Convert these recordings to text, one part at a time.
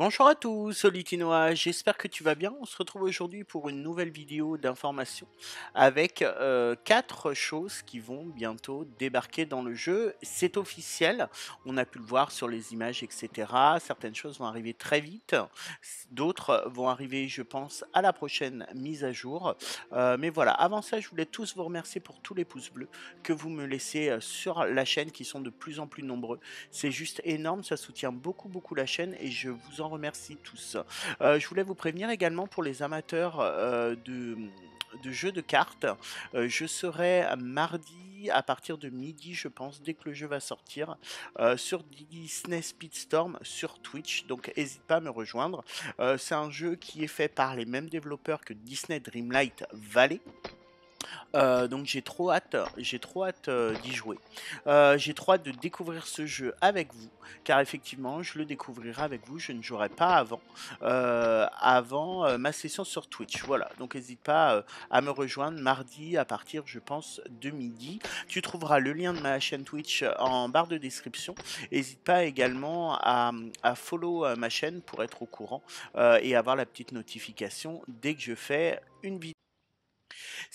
Bonjour à tous, solitinois. j'espère que tu vas bien. On se retrouve aujourd'hui pour une nouvelle vidéo d'information avec euh, quatre choses qui vont bientôt débarquer dans le jeu. C'est officiel, on a pu le voir sur les images, etc. Certaines choses vont arriver très vite, d'autres vont arriver, je pense, à la prochaine mise à jour. Euh, mais voilà, avant ça, je voulais tous vous remercier pour tous les pouces bleus que vous me laissez euh, sur la chaîne qui sont de plus en plus nombreux. C'est juste énorme, ça soutient beaucoup, beaucoup la chaîne et je vous en remercie tous. Euh, je voulais vous prévenir également pour les amateurs euh, de, jeux de cartes. Euh, je serai mardi à partir de midi, je pense, dès que le jeu va sortir, sur Disney Speedstorm, sur Twitch. Donc, n'hésite pas à me rejoindre. c'est un jeu qui est fait par les mêmes développeurs que Disney Dreamlight Valley. Euh, donc j'ai trop hâte, j'ai trop hâte euh, d'y jouer. Euh, j'ai trop hâte de découvrir ce jeu avec vous, car effectivement, je le découvrirai avec vous. Je ne jouerai pas avant, avant ma session sur Twitch. Voilà. Donc n'hésite pas à me rejoindre mardi à partir, je pense, de midi. Tu trouveras le lien de ma chaîne Twitch en barre de description. N'hésite pas également à follow ma chaîne pour être au courant et avoir la petite notification dès que je fais une vidéo.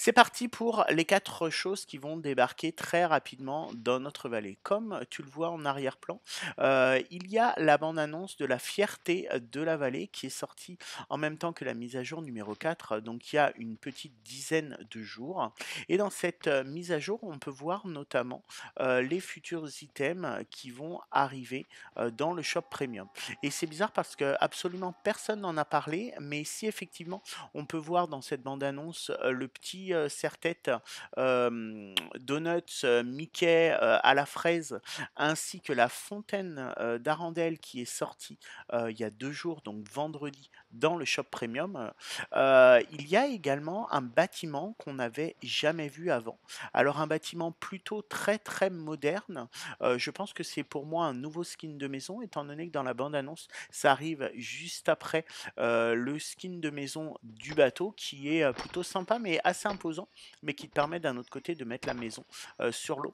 C'est parti pour les quatre choses qui vont débarquer très rapidement dans notre vallée. Comme tu le vois en arrière-plan, euh, il y a la bande-annonce de la fierté de la vallée qui est sortie en même temps que la mise à jour numéro 4, donc il y a une petite dizaine de jours. Et dans cette euh, mise à jour, on peut voir notamment euh, les futurs items qui vont arriver dans le shop premium. Et c'est bizarre parce que absolument personne n'en a parlé, mais si effectivement on peut voir dans cette bande-annonce le petit euh, tête donuts Mickey à la fraise, ainsi que la fontaine d'Arendelle qui est sortie il y a deux jours, donc vendredi, dans le shop premium. il y a également un bâtiment qu'on n'avait jamais vu avant. Alors un bâtiment plutôt très très moderne. je pense que c'est pour moi un nouveau skin de maison, étant donné que dans la bande-annonce, ça arrive juste après le skin de maison du bateau, qui est plutôt sympa, mais assez mais qui te permet d'un autre côté de mettre la maison euh, sur l'eau.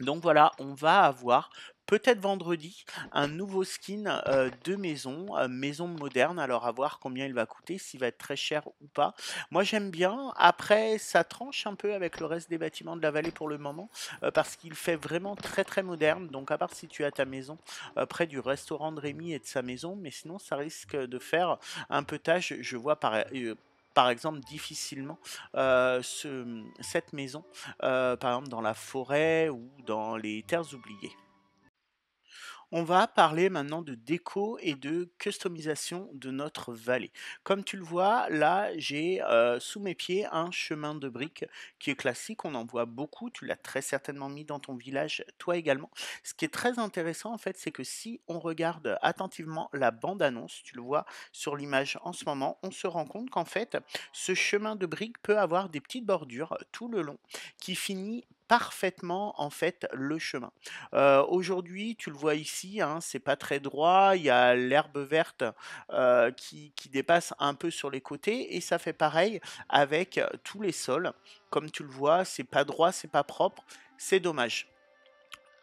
Donc voilà, on va avoir peut-être vendredi un nouveau skin euh, de maison, euh, maison moderne. Alors à voir combien il va coûter, s'il va être très cher ou pas. Moi j'aime bien. Après, ça tranche un peu avec le reste des bâtiments de la vallée pour le moment parce qu'il fait vraiment très très moderne. Donc à part si tu as ta maison près du restaurant de Rémi et de sa maison, mais sinon ça risque de faire un peu tâche. Je vois par par exemple, difficilement euh, cette maison, euh, par exemple, dans la forêt ou dans les terres oubliées. On va parler maintenant de déco et de customisation de notre vallée. Comme tu le vois, là, j'ai euh, sous mes pieds un chemin de briques qui est classique. On en voit beaucoup. Tu l'as très certainement mis dans ton village, toi également. Ce qui est très intéressant, en fait, c'est que si on regarde attentivement la bande-annonce, tu le vois sur l'image en ce moment, on se rend compte qu'en fait, ce chemin de briques peut avoir des petites bordures tout le long qui finit parfaitement en fait le chemin. Aujourd'hui, tu le vois ici, hein, c'est pas très droit, il y a l'herbe verte qui, dépasse un peu sur les côtés et ça fait pareil avec tous les sols. Comme tu le vois, c'est pas droit, c'est pas propre, c'est dommage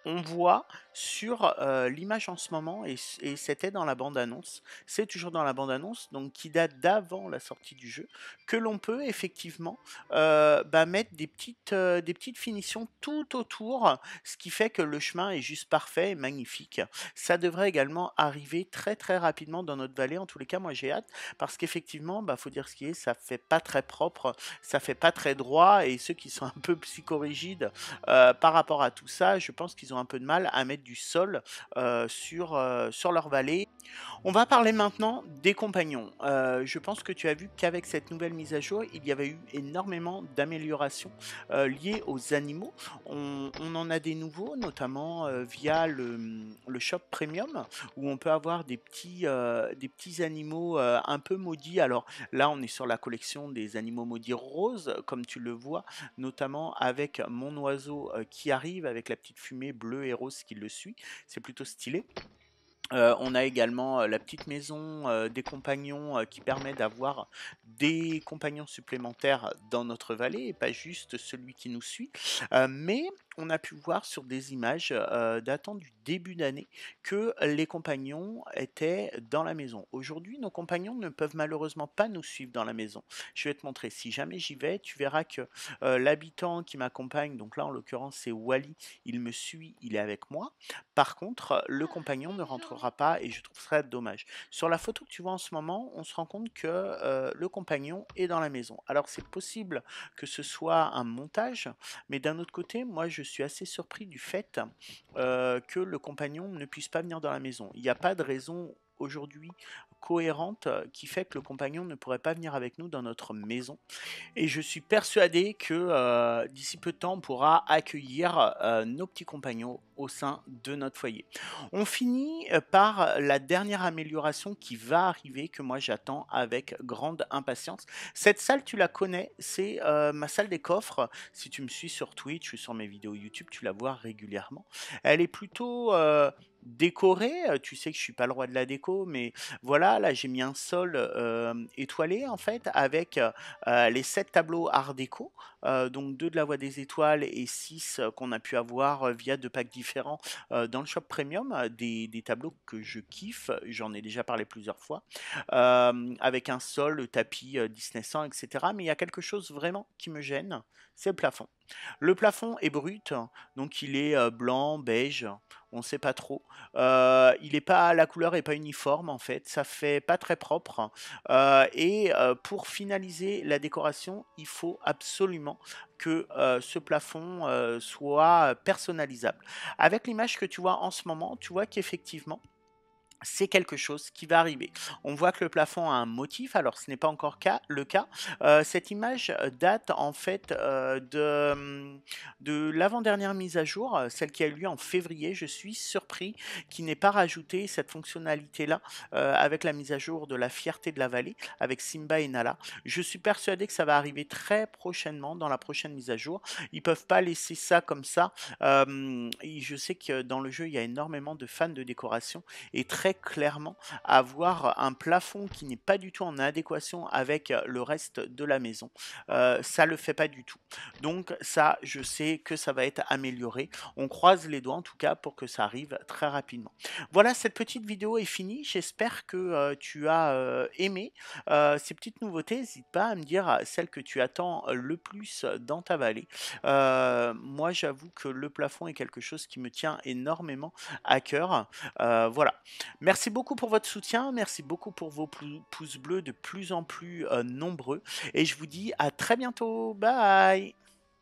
on voit sur euh, l'image en ce moment, et, c'était dans la bande-annonce, c'est toujours dans la bande-annonce, donc qui date d'avant la sortie du jeu, que l'on peut effectivement euh, bah, mettre des petites, euh, des petites finitions tout autour, ce qui fait que le chemin est juste parfait et magnifique. Ça devrait également arriver très très rapidement dans notre vallée, en tous les cas moi j'ai hâte, parce qu'effectivement, il bah, faut dire ce qui est, ça fait pas très propre, ça fait pas très droit, et ceux qui sont un peu psychorigides par rapport à tout ça, je pense qu'ils ont un peu de mal à mettre du sol sur, sur leur vallée. On va parler maintenant des compagnons. je pense que tu as vu qu'avec cette nouvelle mise à jour, il y avait eu énormément d'améliorations liées aux animaux. On, en a des nouveaux, notamment via le, shop premium, où on peut avoir des petits, des petits animaux un peu maudits. Alors là, on est sur la collection des animaux maudits roses, comme tu le vois, notamment avec mon oiseau qui arrive avec la petite fumée bleu et rose qui le suit. C'est plutôt stylé. Euh, on a également euh, la petite maison euh, des compagnons qui permet d'avoir des compagnons supplémentaires dans notre vallée et pas juste celui qui nous suit. Euh, mais on a pu voir sur des images euh, datant du début d'année que les compagnons étaient dans la maison. Aujourd'hui, nos compagnons ne peuvent malheureusement pas nous suivre dans la maison. Je vais te montrer. Si jamais j'y vais, tu verras que euh, l'habitant qui m'accompagne, donc là en l'occurrence c'est Wally, il me suit, il est avec moi. Par contre, le compagnon ne rentrera pas et je trouve ça dommage. Sur la photo que tu vois en ce moment, on se rend compte que le compagnon compagnon dans la maison. Alors c'est possible que ce soit un montage, mais d'un autre côté, moi je suis assez surpris du fait euh, que le compagnon ne puisse pas venir dans la maison. Il n'y a pas de raison aujourd'hui cohérente euh, qui fait que le compagnon ne pourrait pas venir avec nous dans notre maison. Et je suis persuadé que euh, d'ici peu de temps, on pourra accueillir nos petits compagnons au sein de notre foyer. On finit euh, par euh, la dernière amélioration qui va arriver, que moi j'attends avec grande impatience. Cette salle, tu la connais, c'est euh, ma salle des coffres. Si tu me suis sur Twitch ou sur mes vidéos YouTube, tu la vois régulièrement. Elle est plutôt... décorée Tu sais que je suis pas le roi de la déco, mais voilà, là j'ai mis un sol étoilé en fait avec les sept tableaux art déco, donc deux de la voie des étoiles et six qu'on a pu avoir via deux packs différents dans le shop premium, des, tableaux que je kiffe, j'en ai déjà parlé plusieurs fois, avec un sol, le tapis Disney 100, etc. Mais il y a quelque chose vraiment qui me gêne, c'est le plafond. Le plafond est brut, donc il est euh, blanc, beige, on ne sait pas trop. Euh, il est pas, la couleur n'est pas uniforme en fait, ça fait pas très propre. Euh, et pour finaliser la décoration, il faut absolument que ce plafond soit personnalisable. Avec l'image que tu vois en ce moment, tu vois qu'effectivement, c'est quelque chose qui va arriver. On voit que le plafond a un motif, alors ce n'est pas encore le cas. Euh, cette image euh, date en fait euh, de, de l'avant-dernière mise à jour, euh, celle qui a eu lieu en février, je suis surpris qu'il n'ait pas rajouté cette fonctionnalité-là euh, avec la mise à jour de la fierté de la vallée, avec Simba et Nala. Je suis persuadé que ça va arriver très prochainement dans la prochaine mise à jour. Ils peuvent pas laisser ça comme ça. Euh, je sais que dans le jeu, il y a énormément de fans de décoration et très clairement, avoir un plafond qui n'est pas du tout en adéquation avec le reste de la maison, ça ça le fait pas du tout. Donc ça, je sais que ça va être amélioré. On croise les doigts en tout cas pour que ça arrive très rapidement. Voilà, cette petite vidéo est finie. J'espère que euh, tu as euh, aimé euh, ces petites nouveautés. N'hésite pas à me dire celle que tu attends le plus dans ta vallée. moi, j'avoue que le plafond est quelque chose qui me tient énormément à cœur. voilà. Merci beaucoup pour votre soutien. Merci beaucoup pour vos pouces bleus de plus en plus nombreux. Et je vous dis à très bientôt. Bye